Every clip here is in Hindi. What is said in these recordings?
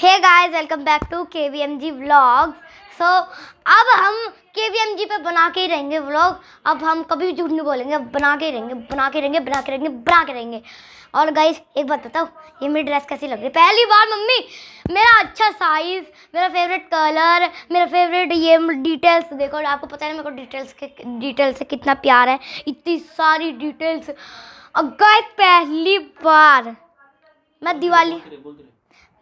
Hey guys welcome back to K V M G vlogs so अब हम के वी एम जी पर बना के ही रहेंगे व्लॉग अब हम कभी भी झूठ नहीं बोलेंगे अब बना के ही रहेंगे बना के रहेंगे बना के रहेंगे बना के रहेंगे और गाइस एक बात बताओ ये मेरी ड्रेस कैसी लग रही है पहली बार मम्मी मेरा अच्छा साइज़ मेरा फेवरेट कलर मेरा फेवरेट ये डिटेल्स देखो आपको पता है ना मेरे को डिटेल्स के डिटेल्स से कितना प्यार है इतनी सारी डिटेल्स और गाइस पहली बार मैं दिवाली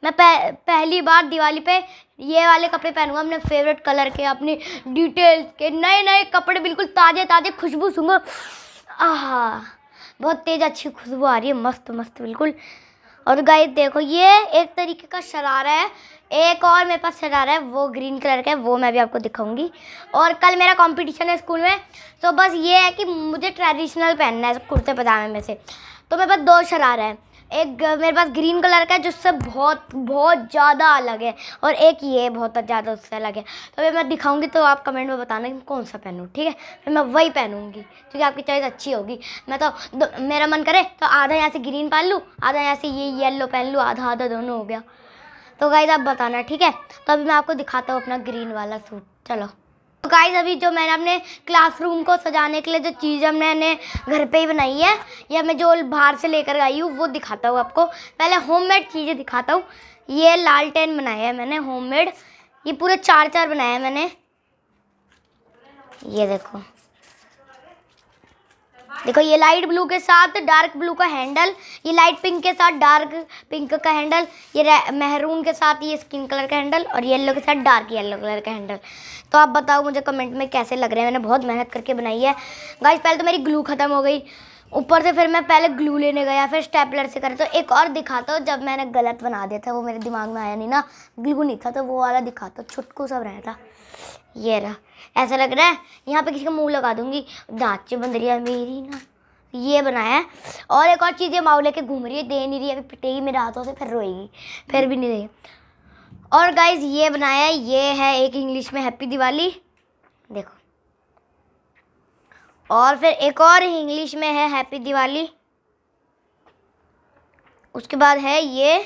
मैं पह, पहली बार दिवाली पे ये वाले कपड़े पहनूंगा अपने फेवरेट कलर के अपनी डिटेल्स के नए नए कपड़े बिल्कुल ताज़े ताज़े खुशबू सूंगा आह बहुत तेज़ अच्छी खुशबू आ रही है मस्त मस्त बिल्कुल और गाय देखो ये एक तरीके का शरारा है एक और मेरे पास शरारा है वो ग्रीन कलर का है वो मैं भी आपको दिखाऊंगी और कल मेरा कंपटीशन है स्कूल में तो बस ये है कि मुझे ट्रेडिशनल पहनना है कुर्ते पजामे में से तो मेरे पास दो शरारा है एक मेरे पास ग्रीन कलर का है जिससे बहुत बहुत ज़्यादा अलग है और एक ये बहुत ज़्यादा उससे अलग है तो अभी मैं दिखाऊंगी तो आप कमेंट में बताना कि कौन सा पहनूँ ठीक है फिर मैं वही पहनूँगी क्योंकि आपकी चॉइस अच्छी होगी मैं तो मेरा मन करे तो आधा यहाँ से ग्रीन पहन लूँ आधा यहाँ से ये येल्लो पहन लूँ आधा आधा दोनों हो गया तो गाइज आप बताना ठीक है तो अभी मैं आपको दिखाता हूँ अपना ग्रीन वाला सूट चलो तो गाइज अभी जो मैंने अपने क्लासरूम को सजाने के लिए जो चीज़ मैंने घर पे ही बनाई है या मैं जो बाहर से लेकर आई हूँ वो दिखाता हूँ आपको पहले होममेड चीज़ें दिखाता हूँ ये लालटेन बनाया है मैंने होममेड ये पूरे चार चार बनाया है मैंने ये देखो देखो ये लाइट ब्लू के साथ डार्क ब्लू का हैंडल ये लाइट पिंक के साथ डार्क पिंक का हैंडल ये मेहरून के साथ ये स्किन कलर का हैंडल और येलो के साथ डार्क येलो कलर का हैंडल तो आप बताओ मुझे कमेंट में कैसे लग रहे हैं मैंने बहुत मेहनत करके बनाई है गाइस पहले तो मेरी ग्लू ख़त्म हो गई ऊपर से फिर मैं पहले ग्लू लेने गया फिर स्टेपलर से करा तो एक और दिखाता हूँ जब मैंने गलत बना दिया था वो मेरे दिमाग में आया नहीं ना ग्लू नहीं था तो वो वाला दिखाता हूँ छुटकू सब रहा था ये रहा ऐसा लग रहा है यहाँ पे किसी का मुंह लगा दूंगी दाँच है मेरी ना ये बनाया और एक और चीज़ ये माओ लेके घूम रही है दे नहीं रही अभी पिटेगी मेरे हाथों से फिर रोएगी फिर भी नहीं रही और गाइज ये बनाया ये है एक इंग्लिश में हैप्पी दिवाली देखो और फिर एक और इंग्लिश में है हैप्पी दिवाली उसके बाद है ये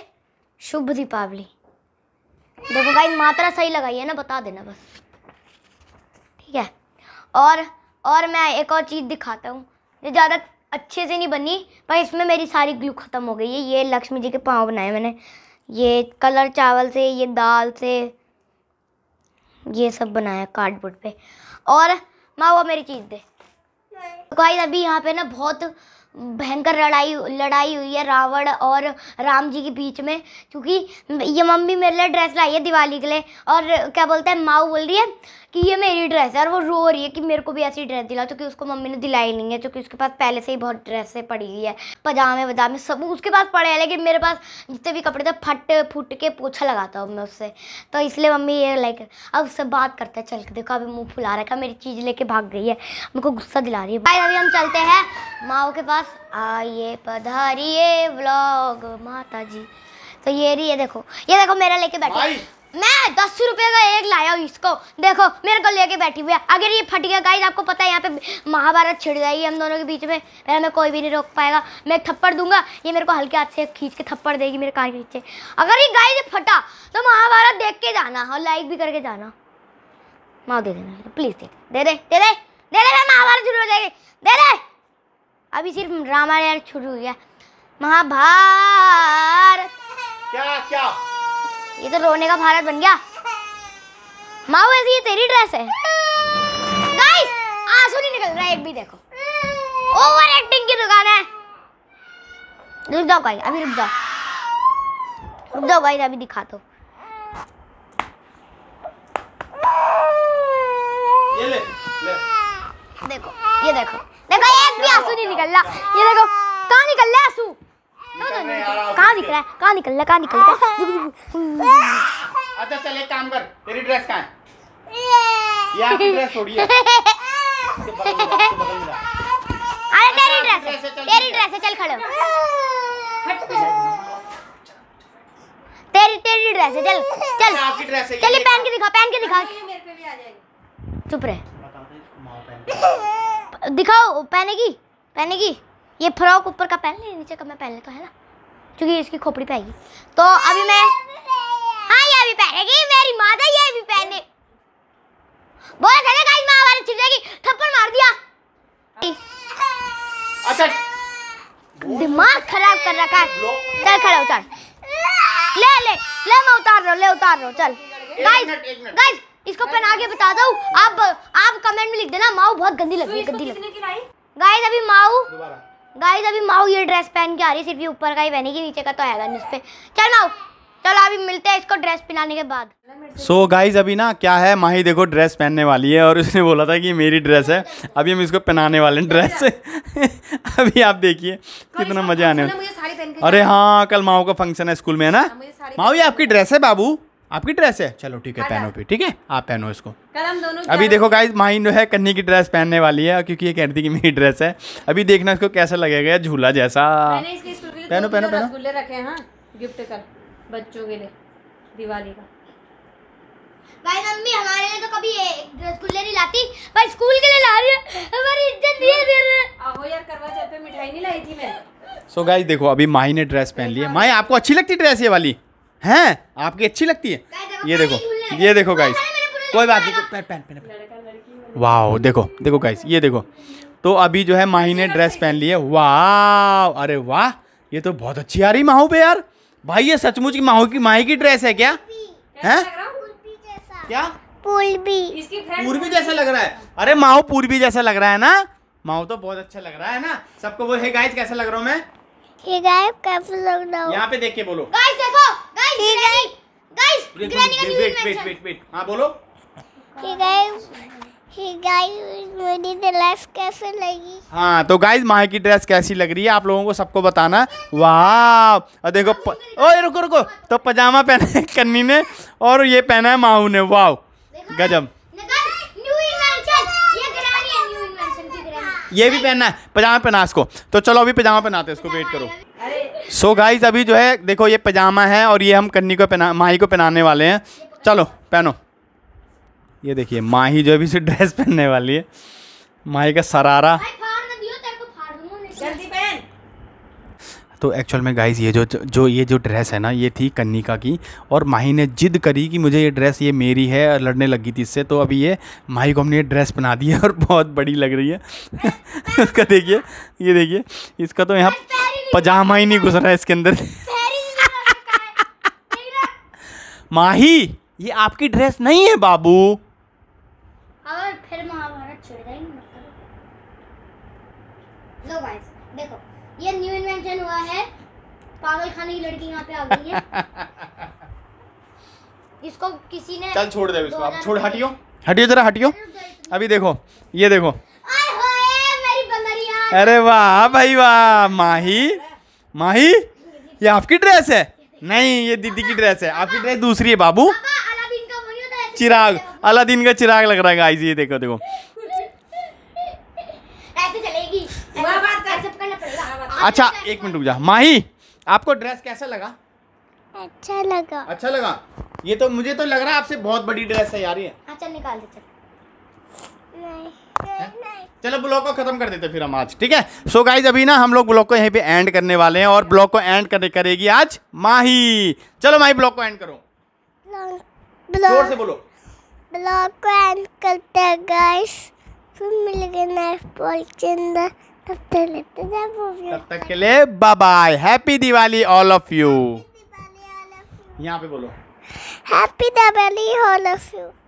शुभ दीपावली देखो भाई मात्रा सही लगाई है ना बता देना बस ठीक है और और मैं एक और चीज़ दिखाता हूँ ये ज़्यादा अच्छे से नहीं बनी पर इसमें मेरी सारी ग्लू ख़त्म हो गई है ये लक्ष्मी जी के पाँव बनाए मैंने ये कलर चावल से ये दाल से ये सब बनाया कार्डबोर्ड पे और माँ वो मेरी चीज़ दे गाइस तो अभी यहाँ पे ना बहुत भयंकर लड़ाई लड़ाई हुई है रावण और राम जी के बीच में क्योंकि ये मम्मी मेरे लिए ड्रेस लाई है दिवाली के लिए और क्या बोलते हैं माऊ बोल रही है कि ये मेरी ड्रेस है और वो रो रही है कि मेरे को भी ऐसी ड्रेस दिला चूँकि उसको मम्मी ने दिलाई नहीं है चूँकि उसके पास पहले से ही बहुत ड्रेसें पड़ी हुई है पजामे वजामे सब उसके पास पड़े हैं लेकिन मेरे पास जितने भी कपड़े थे फट फूट के पोछा लगाता हूँ मैं उससे तो इसलिए मम्मी ये लाइक अब उससे बात करता है चल के देखो अभी मुँह फुला रखा मेरी चीज़ लेके भाग गई है मेरे गुस्सा दिला रही है भाई अभी हम चलते हैं माओ के पास आइए पधारिए व्लॉग माता जी तो ये रही है देखो ये देखो मेरा लेके बैठा मैं दस रुपए का एक लाया हूँ इसको देखो मेरे को लेके बैठी हुई है अगर ये फट गया गाइस आपको पता है यहाँ पे महाभारत छिड़ जाएगी हम दोनों के बीच में पहले मैं कोई भी नहीं रोक पाएगा मैं थप्पड़ दूंगा ये मेरे को हल्के हाथ से खींच के थप्पड़ देगी मेरे कार के नीचे अगर ये गाइस फटा तो महाभारत देख के जाना और लाइक भी करके जाना माँ दे देना प्लीज़ दे दे दे दे दे दे दे महाभारत शुरू हो जाएगी दे दे अभी सिर्फ रामायण शुरू हो गया महाभारत क्या क्या ये तो रोने का भारत बन गया माओ ऐसी ये तेरी ड्रेस है गाइस आंसू नहीं निकल रहा है एक भी देखो ओवर एक्टिंग की दुकान है रुक जाओ गाइस अभी रुक जाओ रुक जाओ गाइस अभी दिखा दो ये ले, ले। देखो ये देखो देखो एक भी आंसू नहीं निकल रहा ये देखो कहाँ निकल रहा आंसू कहाँ निकला है कहाँ निकल रहा कहा निकल रहा अच्छा चल एक काम कर तेरी ड्रेस कहाँ है अरे अच्छा, तेरी ड्रेस है तेरी ड्रेस है चल खड़े तेरी तेरी ड्रेस है चल चल अच्छा, चलिए पहन के दिखा पहन के दिखा चुप रहे दिखाओ पहनेगी पहनेगी ये फ्रॉक ऊपर का पहन ली नीचे का मैं पहन लेता है ना क्योंकि इसकी खोपड़ी पहेगी तो अभी मैं हाँ ये भी पहनेगी मेरी माता ये भी पहने बोला था ना गाइस मां चिल्ले की थप्पड़ मार दिया अच्छा दिमाग खराब कर रखा है चल खड़ा उतार ले ले ले मैं उतार रहा हूं ले उतार रहा हूं चल गाइस गाइस इसको पहना के बता दो आप आप कमेंट में लिख देना माऊ बहुत गंदी लग रही है तो गंदी लग रही है गाइस अभी माऊ गाइस अभी माओ ये ड्रेस पहन के आ रही है सिर्फ ये ऊपर का ही पहनेगी नीचे का तो आएगा नहीं उस चल माओ चलो अभी मिलते हैं इसको ड्रेस पहनाने के बाद सो so गाइज अभी ना क्या है माही देखो ड्रेस पहनने वाली है और उसने बोला था कि मेरी ड्रेस है अभी हम इसको पहनाने वाले हैं ड्रेस अभी आप देखिए कितना मजा आने वाला अरे हाँ कल माओ का फंक्शन है स्कूल में है ना हाँ, माओ ये आपकी ड्रेस है बाबू आपकी ड्रेस है चलो ठीक है हाँ, पहनो हाँ। फिर ठीक है आप पहनो इसको दोनों अभी देखो गाइज माही है कन्नी की ड्रेस पहनने वाली है क्योंकि ये कह रही मेरी ड्रेस है अभी देखना इसको कैसा लगेगा झूला जैसा पहनो पहनो पहनो रखे हैं हाँ, गिफ्ट कर बच्चों के लिए दिवाली का भाई मम्मी हमारे लिए तो कभी रसगुल्ले नहीं लाती पर स्कूल के लिए ला रही है हमारी इज्जत आहो यार करवा चौथ पे मिठाई नहीं लाई थी मैं सो so गाइस देखो अभी माही ने ड्रेस पहन ली है माही आपको अच्छी लगती ड्रेस ये वाली हैं आपकी अच्छी लगती है ये देखो ये देखो गाइस कोई बात नहीं वाह देखो देखो गाइस ये देखो तो अभी जो है माही ने ड्रेस पहन ली है वाह अरे वाह ये तो बहुत अच्छी आ रही माहू पे यार भाई ये सचमुच की माहू की माही की ड्रेस है क्या है क्या पूर्वी पूर्वी जैसा लग रहा है अरे माहू पूर्वी जैसा लग रहा है ना माहू तो बहुत अच्छा लग रहा है ना सबको बोल हे गाइस कैसा लग रहा हूँ मैं हे गाइस कैसा लग रहा हूँ यहाँ पे देख के बोलो गाइस हाँ तो गाइज माह की ड्रेस कैसी लग रही है आप लोगों को सबको बताना वाह देखो प... ओए रुको रुको तो पजामा पहना है कन्नी ने और ये पहना है माहू ने वाह गजब ये भी पहनना है पजामा पहना इसको तो चलो अभी पजामा पहनाते हैं इसको वेट करो सो so गाइज अभी जो है देखो ये पजामा है और ये हम कन्नी को पहना माही को पहनाने वाले हैं चलो पहनो ये देखिए माही जो अभी से ड्रेस पहनने वाली है माही का सरारा तो एक्चुअल में गाइज ये जो जो ये जो ड्रेस है ना ये थी कन्निका की और माही ने जिद करी कि मुझे ये ड्रेस ये मेरी है और लड़ने लगी थी इससे तो अभी ये माही को हमने ये ड्रेस बना दी है और बहुत बड़ी लग रही है उसका देखिए ये देखिए इसका तो यहाँ पजामा ही नहीं घुस रहा है इसके अंदर माही ये आपकी ड्रेस नहीं है बाबू और फिर महाभारत छेड़ देंगे लो गाइस देखो ये न्यू इन्वेंशन हुआ है पागल खाने की लड़की यहाँ पे आ गई है इसको किसी ने चल छोड़ दे इसको आप छोड़ हटियो हटियो जरा हटियो तो अभी देखो ये देखो अरे वाह भाई वाह माही माही ये आपकी ड्रेस है नहीं ये दीदी की ड्रेस है आपकी ड्रेस दूसरी है बाबू तो चिराग अला दिन का चिराग लग रहा है गाइस ये देखो देखो अच्छा एक मिनट रुक जा माही आपको ड्रेस कैसा लगा अच्छा लगा अच्छा लगा ये तो मुझे तो लग रहा है आपसे बहुत बड़ी ड्रेस है यार ये अच्छा निकाल दे चल नहीं चलो ब्लॉग को खत्म कर देते फिर हम आज ठीक है सो so गाइज अभी ना हम लोग ब्लॉग को यहीं पे एंड करने वाले हैं और ब्लॉग को एंड करने करेगी आज माही चलो माही ब्लॉग को एंड करो जोर से बोलो ब्लॉग को एंड करते हैं गाइस फिर मिलेंगे नेक्स्ट ब्लॉग के अंदर तब तक के लिए bye bye happy Diwali all of you यहाँ पे बोलो happy Diwali all of you